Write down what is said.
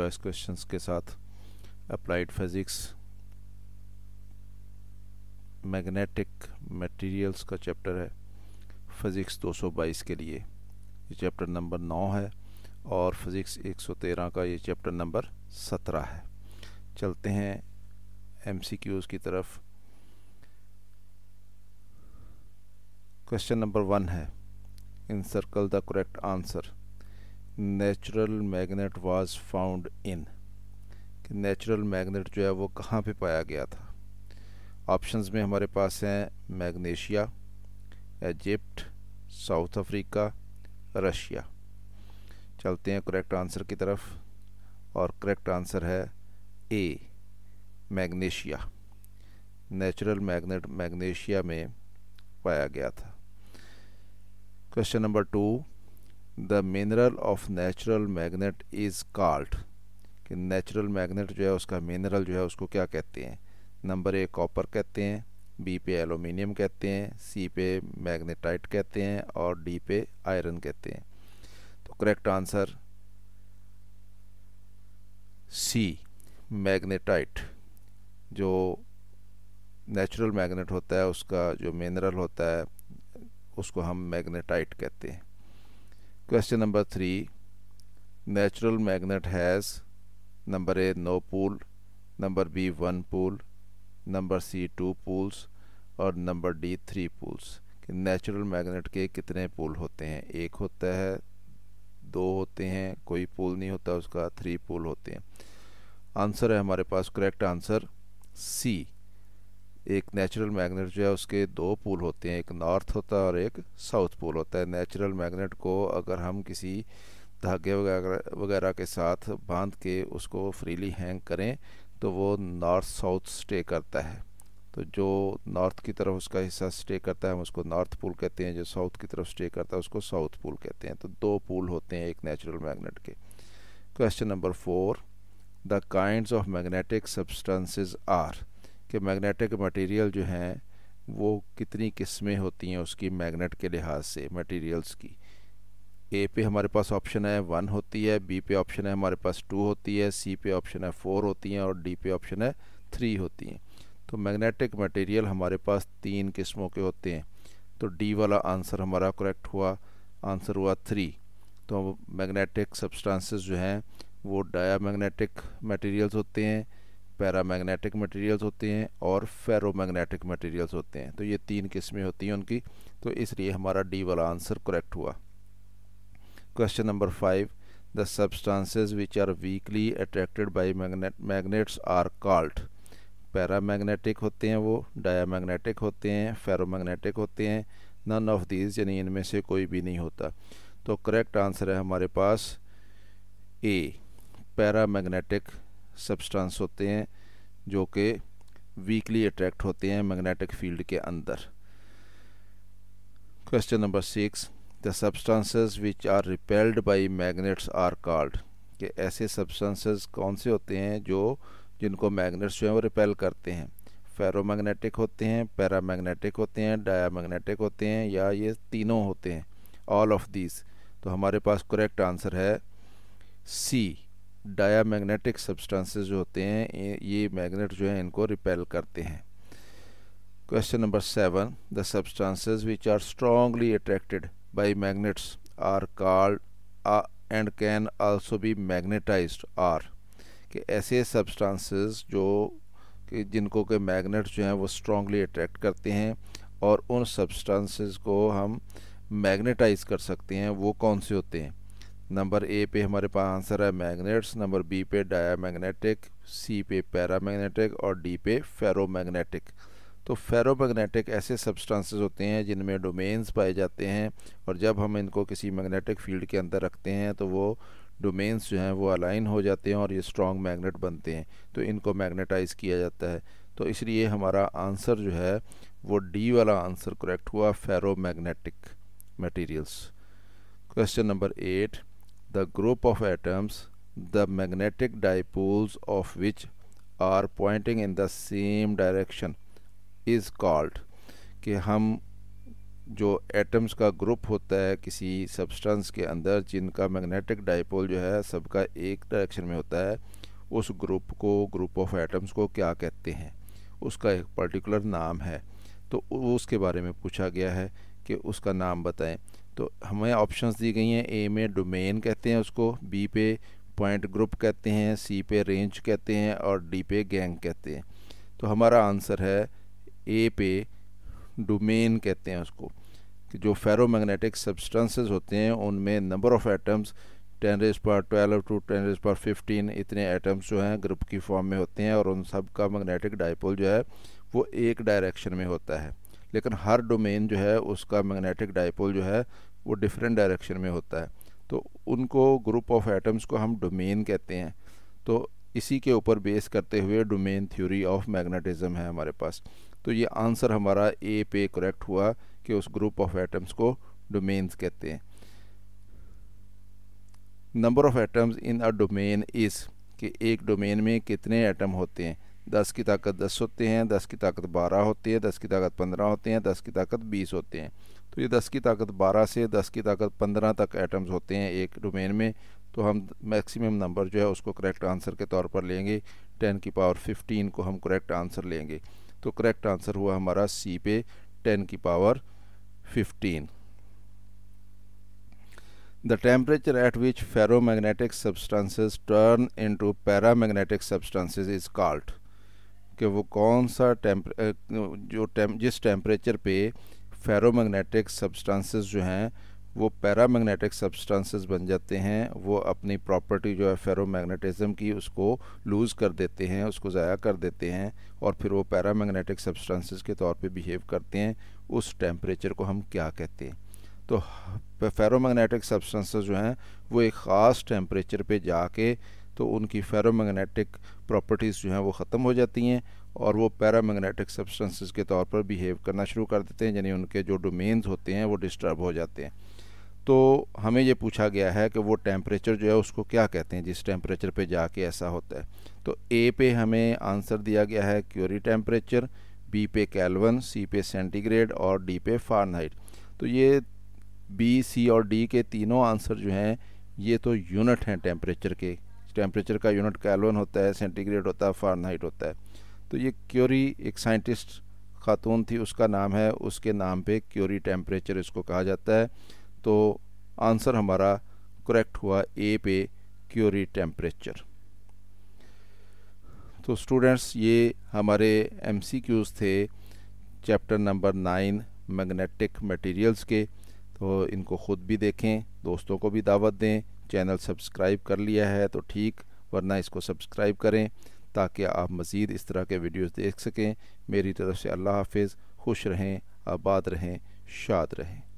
choice questions के साथ applied physics magnetic materials का चैप्टर है फिज़िक्स 222 के लिए ये चैप्टर नंबर 9 है और फिज़िक्स 113 का ये चैप्टर नंबर 17 है चलते हैं एमसीक्यूज़ की तरफ क्वेश्चन नंबर वन है in circle the correct answer natural magnet was found in कि नेचुरल मैग्नेट जो है वो कहाँ पे पाया गया था ऑप्शंस में हमारे पास हैं magnesia Egypt South Africa Russia चलते हैं करेक्ट आंसर की तरफ और करेक्ट आंसर है A magnesia natural magnet magnesia में पाया गया था question number two the mineral of natural magnet is called कि नेचुरल मैग्नेट जो है उसका मिनरल जो है उसको क्या कहते हैं नंबर ए कॉपर कहते हैं बी पे एलुमिनियम कहते हैं सी पे मैग्नेटाइट कहते हैं और डी पे आयरन कहते हैं तो करेक्ट आंसर सी मैग्नेटाइट जो नेचुरल मैग्नेट होता है उसका जो मिनरल होता है उसको हम मैग्नेटाइट कहते हैं Question number 3 Natural magnet has number A no pole number B one pole number C two poles और नंबर डी थ्री पुल्स कि नेचुरल मैग्नेट के कितने पुल होते हैं एक होता है दो होते हैं कोई पुल नहीं होता उसका थ्री पुल होते हैं आंसर है हमारे पास करेक्ट आंसर सी एक नेचुरल मैग्नेट जो है उसके दो पुल होते हैं एक नॉर्थ होता है और एक साउथ पुल होता है नेचुरल मैग्नेट को अगर हम किसी धागे वगैरह वगैरह के साथ बांध के उसको फ्रीली हैंग करें तो वो नॉर्थ साउथ स्टे करता है तो जो नॉर्थ की तरफ उसका हिस्सा स्टे करता है हम उसको नॉर्थ पुल कहते हैं जो साउथ की तरफ स्टे करता है उसको साउथ पुल कहते हैं तो दो पुल होते हैं एक नेचुरल मैग्नेट के question number four the kinds of magnetic substances are कि मैग्नेटिक मटेरियल जो हैं वो कितनी किस्में होती हैं उसकी मैग्नेट के लिहाज से मटेरियल्स की ए पे हमारे पास ऑप्शन है वन होती है बी पे ऑप्शन है हमारे पास टू होती है सी पे ऑप्शन है फोर होती हैं और डी पे ऑप्शन है थ्री होती हैं तो मैग्नेटिक मटेरियल हमारे पास तीन किस्मों के होते हैं तो डी वाला आंसर हमारा करेक्ट हुआ आंसर हुआ थ्री तो मैग्नेटिक सब्सटेंसेस जो हैं वो डाया मैग्नेटिक मटेरियल्स होते हैं पैरामैग्नेटिक मटेरियल्स होते हैं और फेरोमैग्नेटिक मटेरियल्स होते हैं तो ये तीन किस्में होती हैं उनकी तो इसलिए हमारा डी वाला आंसर करेक्ट हुआ question number five the substances which are weakly attracted by magnet magnets are called paramagnetic होते हैं वो डायामैग्नेटिक होते हैं फेरोमैग्नेटिक होते हैं नन ऑफ दीज यानी इनमें से कोई भी नहीं होता तो करेक्ट आंसर है हमारे पास ए पैरामैग्नेटिक सब्सटेंस होते हैं जो कि वीकली अट्रैक्ट होते हैं मैग्नेटिक फील्ड के अंदर question number six the substances which are repelled by magnets are called कि ऐसे सब्सटेंसेस कौन से होते हैं जो जिनको मैग्नेट्स जो हैं वो रिपेल करते हैं फेरोमैग्नेटिक होते हैं पैरामैग्नेटिक होते हैं डायामैग्नेटिक होते हैं या ये तीनों होते हैं ऑल ऑफ दीज तो हमारे पास करेक्ट आंसर है सी डाया सब्सटेंसेस जो होते हैं ये मैग्नेट जो है इनको रिपेल करते हैं question number seven the substances which are strongly attracted by magnets are called and can also be magnetised are कि ऐसे सब्सटेंसेस जो कि जिनको के मैग्नेट जो हैं वो स्ट्रांगली अट्रैक्ट करते हैं और उन सब्सटेंसेस को हम मैग्नेटाइज कर सकते हैं वो कौन से होते हैं नंबर ए पे हमारे पास आंसर है मैग्नेट्स नंबर बी पे डाया सी पे पैरामैग्नेटिक और डी पे फेरोमैग्नेटिक तो फेरोमैग्नेटिक ऐसे सब्सटेंसेस होते हैं जिनमें डोमेन्स पाए जाते हैं और जब हम इनको किसी मैग्नेटिक फील्ड के अंदर रखते हैं तो वो डोमेन्स जो हैं वो अलाइन हो जाते हैं और ये स्ट्रॉन्ग मैग्नेट बनते हैं तो इनको मैग्नेटाइज किया जाता है तो इसलिए हमारा आंसर जो है वो डी वाला आंसर करेक्ट हुआ ferromagnetic materials question number eight the group of atoms the magnetic dipoles of which are pointing in the same direction is called कि हम जो एटम्स का ग्रुप होता है किसी सब्सटेंस के अंदर जिनका मैग्नेटिक डाइपोल जो है सबका एक डायरेक्शन में होता है उस ग्रुप को ग्रुप ऑफ एटम्स को क्या कहते हैं उसका एक पर्टिकुलर नाम है तो उसके बारे में पूछा गया है कि उसका नाम बताएं तो हमें ऑप्शंस दी गई हैं ए में डोमेन कहते हैं उसको बी पे पॉइंट ग्रुप कहते हैं सी पे रेंज कहते हैं और डी पे गैंग कहते हैं तो हमारा आंसर है ए पे डोमेन कहते हैं उसको कि जो फेरोमैग्नेटिक सब्सटेंसेस होते हैं उनमें number of atoms ten raise पर ट्वेल्व टू टेन रेज पर फिफ्टीन इतने एटम्स जो हैं ग्रुप की फॉर्म में होते हैं और उन सब का मैग्नेटिक डायपोल जो है वो एक डायरेक्शन में होता है लेकिन हर डोमेन जो है उसका मैग्नेटिक डायपोल जो है वो डिफरेंट डायरेक्शन में होता है तो उनको ग्रुप ऑफ एटम्स को हम डोमेन कहते हैं तो इसी के ऊपर बेस करते हुए डोमेन थ्योरी ऑफ मैग्नेटिज़म है हमारे पास तो ये आंसर हमारा ए पे करेक्ट हुआ कि उस ग्रुप ऑफ एटम्स को डोमेन्स कहते हैं number of atoms in a domain is कि एक डोमेन में कितने एटम होते हैं दस की ताकत दस होते हैं दस की ताकत बारह होती है दस की ताकत पंद्रह होते हैं दस की ताकत बीस होते हैं तो ये दस की ताकत बारह से दस की ताकत पंद्रह तक एटम्स होते हैं एक डोमेन में तो हम मैक्सिमम नंबर जो है उसको करेक्ट आंसर के तौर पर लेंगे टेन की पावर फिफ्टीन को हम करेक्ट आंसर लेंगे तो करेक्ट आंसर हुआ हमारा सी पे टेन की power fifteen the temperature at which ferromagnetic substances turn para paramagnetic substances is called कि वो कौन सा टेम्पर जो टेम जिस टेम्परेचर पे फेरोमैग्नेटिक सब्सटेंसेस जो हैं वो पैरामैग्नेटिक सब्सटेंसेस बन जाते हैं वो अपनी प्रॉपर्टी जो है फेरोमैग्नेटिज्म की उसको लूज़ कर देते हैं उसको ज़ाया कर देते हैं और फिर वो पैरामैग्नेटिक सब्सटेंसेस के तौर पे बिहेव करते हैं उस टेम्परेचर को हम क्या कहते हैं तो फेरोमैग्नेटिक सब्सटेंसेस जो हैं वो एक ख़ास टेम्परेचर पे जाके तो उनकी फेरोमैग्नेटिक प्रॉपर्टीज़ जो हैं वो ख़त्म हो जाती हैं और वो पैरामैग्नेटिक सब्सटेंसेस के तौर पर बिहेव करना शुरू कर देते हैं यानी उनके जो डोमेन्स होते हैं वो डिस्टर्ब हो जाते हैं तो हमें ये पूछा गया है कि वो टेम्परेचर जो है उसको क्या कहते हैं जिस टेम्परेचर पे जाके ऐसा होता है तो ए पे हमें आंसर दिया गया है क्यूरी टेम्परेचर बी पे कैलवन सी पे सेंटीग्रेड और डी पे फारनहाइट तो ये बी सी और डी के तीनों आंसर जो हैं ये तो यूनिट हैं टेम्परेचर के टेम्परेचर का यूनिट कैलोन होता है सेंटीग्रेड होता है फारनहाइट होता है तो ये क्योरी एक साइंटिस्ट खातून थी उसका नाम है उसके नाम पे क्योरी टेम्परेचर इसको कहा जाता है तो आंसर हमारा करेक्ट हुआ ए पे क्योरी टेम्परेचर तो स्टूडेंट्स ये हमारे एम थे chapter number nine magnetic materials के तो इनको ख़ुद भी देखें दोस्तों को भी दावत दें चैनल सब्सक्राइब कर लिया है तो ठीक वरना इसको सब्सक्राइब करें ताकि आप मज़ीद इस तरह के वीडियोस देख सकें मेरी तरफ से अल्लाह हाफिज़ खुश रहें आबाद रहें शाद रहें